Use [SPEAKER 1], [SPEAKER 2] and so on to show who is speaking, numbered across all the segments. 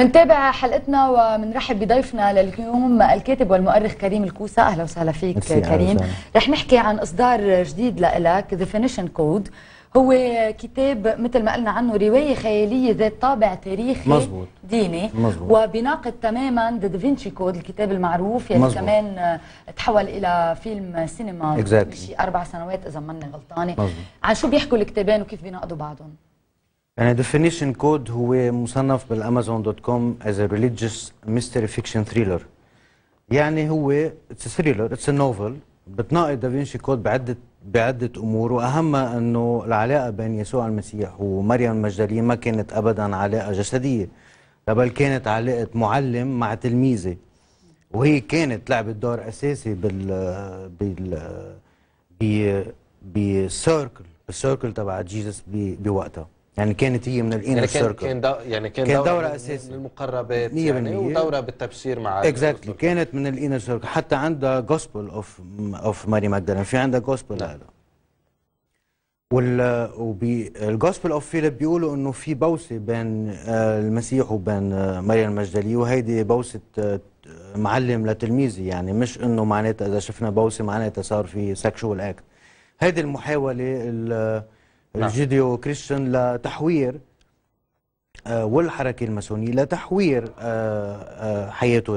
[SPEAKER 1] منتابع حلقتنا ومنرحب بضيفنا لليوم الكاتب والمؤرخ كريم الكوسة أهلا وسهلا فيك كريم رح نحكي عن إصدار جديد لإلك ديفينيشن كود Code هو كتاب مثل ما قلنا عنه رواية خيالية ذات طابع تاريخي مزبوط. ديني مزبوط. وبناقض تماما ذا دافينشي كود الكتاب المعروف يلي يعني كمان تحول إلى فيلم سينما exactly. شي أربع سنوات إذا ماني غلطانة عن شو بيحكوا الكتابين وكيف بيناقضوا بعضهم
[SPEAKER 2] يعني ديفينيشن كود هو مصنف بالامازون دوت كوم از ريليجيوس ميستري فيكشن ثريلر يعني هو اتس ثريلر اتس نوفل بتناقض دافينشي كود بعده بعده امور واهمها انه العلاقه بين يسوع المسيح ومريم المجدليه ما كانت ابدا علاقه جسديه بل كانت علاقه معلم مع تلميذه وهي كانت لعبت دور اساسي بال بال ب بسيركل السيركل تبع جيسس بوقتها يعني كانت هي من الانر يعني كان كان دو
[SPEAKER 1] يعني كان, كان دوره, دورة اساسيه للمقربات يعني ودوره بالتبشير مع اكزاكتلي
[SPEAKER 2] exactly. كانت من الانر سيركل حتى عندها جوسبل اوف اوف ماري ماجدالين في عندها جوسبل نعم. هذا وال والجوسبل اوف فيليب بيقولوا انه في بوسه بين آه، المسيح وبين آه، مريم المجدليه وهيدي بوسه آه، معلم لتلميذي يعني مش انه معناتها اذا شفنا بوسه معناتها صار في سكشوال اكت هيدي المحاوله نعم. الجيديو كريستيان لتحوير آه، والحركة الماسونية لتحوير آه، آه، حياته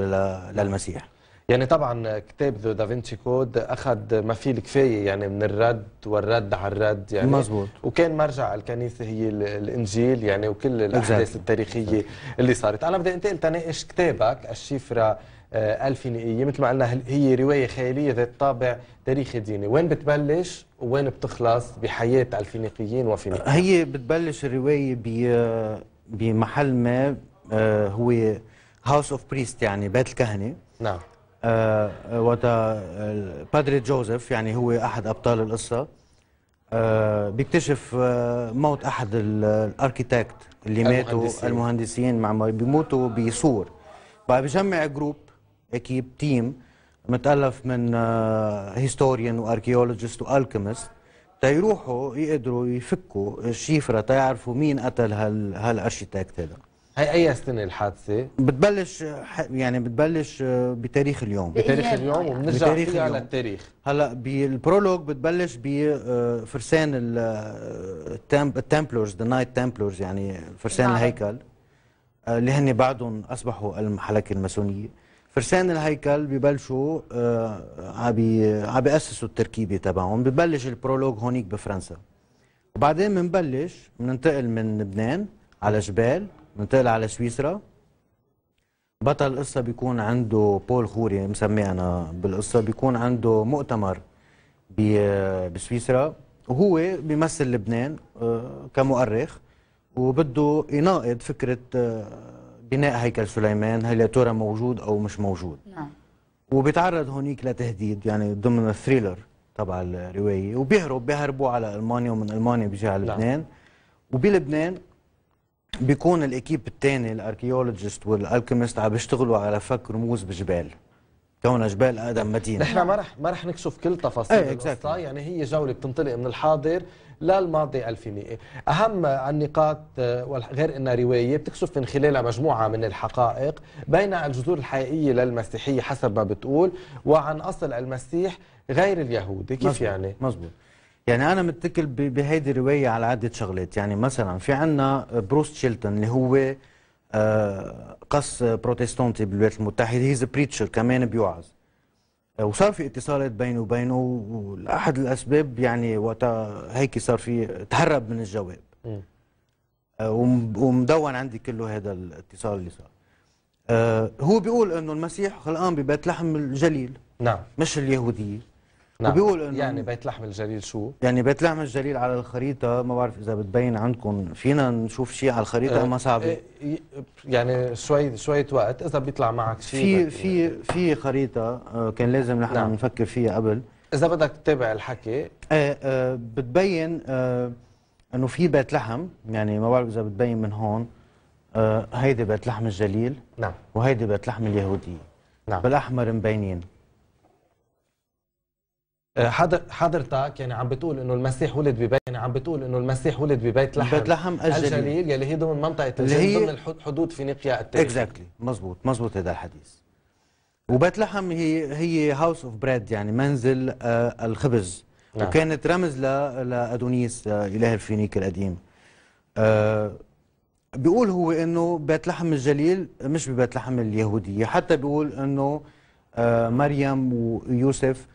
[SPEAKER 2] للمسيح يعني
[SPEAKER 1] طبعا كتاب ذا دافنشي كود اخذ ما فيه الكفايه يعني من الرد والرد على الرد يعني مزبوط. وكان مرجع الكنيسه هي الانجيل يعني وكل الاحداث التاريخيه اللي صارت انا بدي انتقل تناقش كتابك الشفره آه، الفينيقيه مثل ما قلنا هي روايه خياليه ذات طابع تاريخي ديني، وين بتبلش وين بتخلص بحياه الفينيقيين وفينيقيين؟
[SPEAKER 2] هي بتبلش الروايه آه، بمحل ما آه، هو هاوس اوف بريست يعني بيت الكهنه نعم آه وقت بادري جوزيف يعني هو احد ابطال القصه بيكتشف موت احد الاركيتكت اللي ماتوا المهندسين مع بيموتوا بسور بقى بجمع جروب اكيب تيم متالف من هيستوريان واركيولوجيست والكيمست تيروحوا يقدروا يفكوا الشيفره تيعرفوا مين قتل هال هالارشيتكت هذا هي اي سنه الحادثه؟ بتبلش يعني بتبلش بتاريخ اليوم بتاريخ اليوم وبنرجع فيها للتاريخ هلا بالبرولوج بتبلش بفرسان التمبلرز ذا نايت تمبلرز يعني فرسان الهيكل اللي هن بعدهم اصبحوا الحلكه الماسونيه فرسان الهيكل ببلشوا آه، عم بياسسوا التركيبه تبعهم ببلش البرولوج هونيك بفرنسا وبعدين بنبلش بننتقل من لبنان على جبال بننتقل على سويسرا بطل القصة بيكون عنده بول خوري مسمي أنا بالقصة بيكون عنده مؤتمر آه، بسويسرا وهو بيمثل لبنان آه، كمؤرخ وبده يناقض فكرة بناء هيكل سليمان هل يا ترى موجود او مش موجود نعم وبيتعرض هونيك لتهديد يعني ضمن الثريلر تبع الروايه وبيهرب بيهربوا على المانيا ومن المانيا بيجي على نعم. لبنان نعم. وبلبنان بيكون الاكيب الثاني الاركيولوجيست والالكيميست عم بيشتغلوا على فك رموز بجبال كون جبال ادم مدينه نحن
[SPEAKER 1] ما رح ما رح نكشف كل تفاصيل أيه exactly. يعني هي جوله بتنطلق من الحاضر للماضي 1100، اهم النقاط آه، غير انها روايه بتكشف من خلالها مجموعه من الحقائق بين الجذور الحقيقيه للمسيحيه حسب ما بتقول
[SPEAKER 2] وعن اصل المسيح غير اليهودي كيف مزبوط. يعني مزبوط يعني انا متكل بهيدي الروايه على عده شغلات يعني مثلا في عندنا بروس تشيلتون اللي هو آه، قص بروتستانتي بالولايات المتحده هيز بريتشر كمان بيوعظ آه، وصار في اتصالات بينه وبينه لاحد الاسباب يعني وقتها هيك صار في تهرب من الجواب آه، ومدون عندي كله هذا الاتصال اللي صار هو بيقول انه المسيح خلقان ببيت لحم الجليل نعم مش اليهوديه نعم. وبيقول انه يعني
[SPEAKER 1] بيت لحم الجليل شو؟
[SPEAKER 2] يعني بيت لحم الجليل على الخريطه ما بعرف اذا بتبين عندكم فينا نشوف شيء على الخريطه إيه، ما صعبه؟
[SPEAKER 1] إيه، يعني شوي شوية وقت اذا بيطلع معك شيء في
[SPEAKER 2] في في خريطه آه، كان لازم نحن نعم. نفكر فيها قبل
[SPEAKER 1] اذا بدك تتابع الحكي ايه
[SPEAKER 2] آه، بتبين آه، انه في بيت لحم يعني ما بعرف اذا بتبين من هون هيدي بيت لحم الجليل نعم وهيدي بيت لحم اليهوديه نعم بالاحمر مبينين
[SPEAKER 1] آه، حضر حضرتك يعني عم بتقول انه المسيح ولد ببيت يعني عم بتقول انه المسيح ولد ببيت لحم بيت لحم الجليل, يلي هي ضمن منطقه اللي هي ضمن
[SPEAKER 2] حدود فينيقيا التاريخيه اكزاكتلي exactly. مزبوط مزبوط هذا الحديث وبيت لحم هي هي هاوس اوف بريد يعني منزل آه الخبز نعم. وكانت رمز لادونيس آه اله الفينيك القديم آه بيقول هو انه بيت لحم الجليل مش ببيت لحم اليهوديه حتى بيقول انه آه مريم ويوسف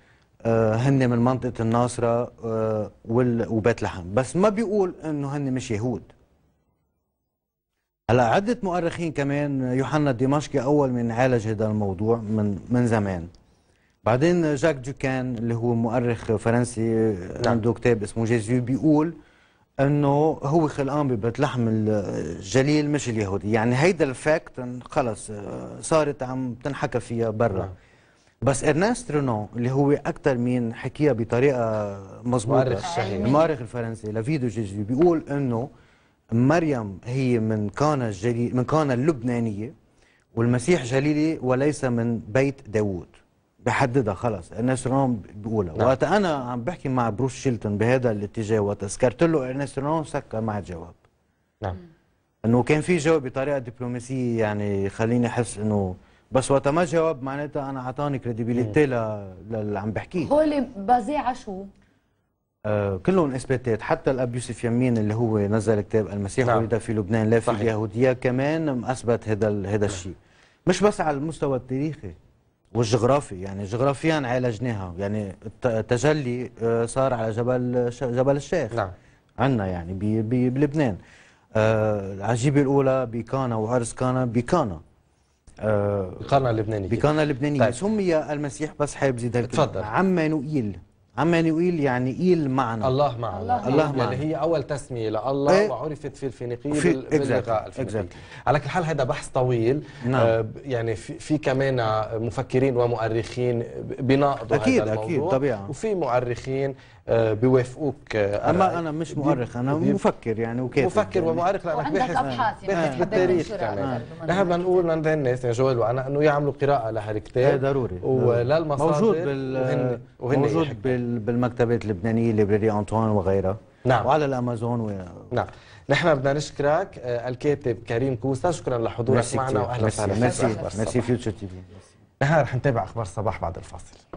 [SPEAKER 2] آه، هن من منطقه الناصره آه، وبيت لحم بس ما بيقول انه هن مش يهود هلا عده مؤرخين كمان يوحنا الدمشقي اول من عالج هذا الموضوع من من زمان بعدين جاك دوكان اللي هو مؤرخ فرنسي آه، نعم. عنده كتاب اسمه جيزيو بيقول انه هو خلقان ببيت لحم الجليل مش اليهودي يعني هيدا الفاكت خلص صارت عم تنحكى فيها برا نعم. بس ارنست رونو اللي هو اكثر مين حكيها بطريقه مضبوطه المؤرخ الشهير المؤرخ الفرنسي لافيدو جيجي بيقول انه مريم هي من كانا الجليل من كانا اللبنانيه والمسيح جليلي وليس من بيت داوود بحددها خلص ارنست رونو بيقولها نعم. وقت انا عم بحكي مع بروس شيلتون بهذا الاتجاه وقت ذكرت له ارنست رونو سكر مع الجواب نعم انه كان في جواب بطريقه دبلوماسيه يعني خليني احس انه بس وقت ما جاوب معناتها انا اعطاني كريديبيليتي للي عم بحكيه
[SPEAKER 1] هو اللي بازي على شو؟
[SPEAKER 2] آه كلهم اثباتات حتى الاب يوسف يمين اللي هو نزل كتاب المسيح نعم. ولد في لبنان لا في صحيح. اليهوديه كمان اثبت هذا هذا نعم. الشيء مش بس على المستوى التاريخي والجغرافي يعني جغرافيا عالجناها يعني التجلي آه، صار على جبل جبل الشيخ نعم عندنا يعني بلبنان آه العجيبه الاولى بكانا وعرس كانا بكانا القرن آه، اللبناني بقرن اللبناني طيب. سمي المسيح بس حابب زيد اتفضل عمانوئيل عمانوئيل يعني إيل معنا الله
[SPEAKER 1] معنا الله, الله يعني معنا يعني هي أول تسمية لله إيه؟ وعرفت في الفينيقية في باللغة الفينيقية على كل حال هذا بحث طويل نعم. آه يعني في, في كمان مفكرين ومؤرخين بناقضوا أكيد هذا الموضوع أكيد طبيعي وفي مؤرخين آه، بيوافقوك آه، اما انا مش مؤرخ انا مفكر يعني وكاتب مفكر يعني. ومؤرخ لانك بحث بحث يعني بالتاريخ كمان نحن يعني. آه. بدنا نقول عند الناس يا جوال وانا انه يعملوا قراءه لهالكتاب ضروري وللمصادر موجود بال وهن, وهن موجود
[SPEAKER 2] بال بالمكتبات اللبنانيه ليبراري انطوان وغيرها نعم
[SPEAKER 1] وعلى الامازون و... نعم نحن بدنا نشكرك الكاتب كريم كوسا شكرا لحضورك معنا واهلا وسهلا ميرسي ميرسي فيوتشر تي في نحن رح نتابع اخبار الصباح بعد
[SPEAKER 2] الفاصل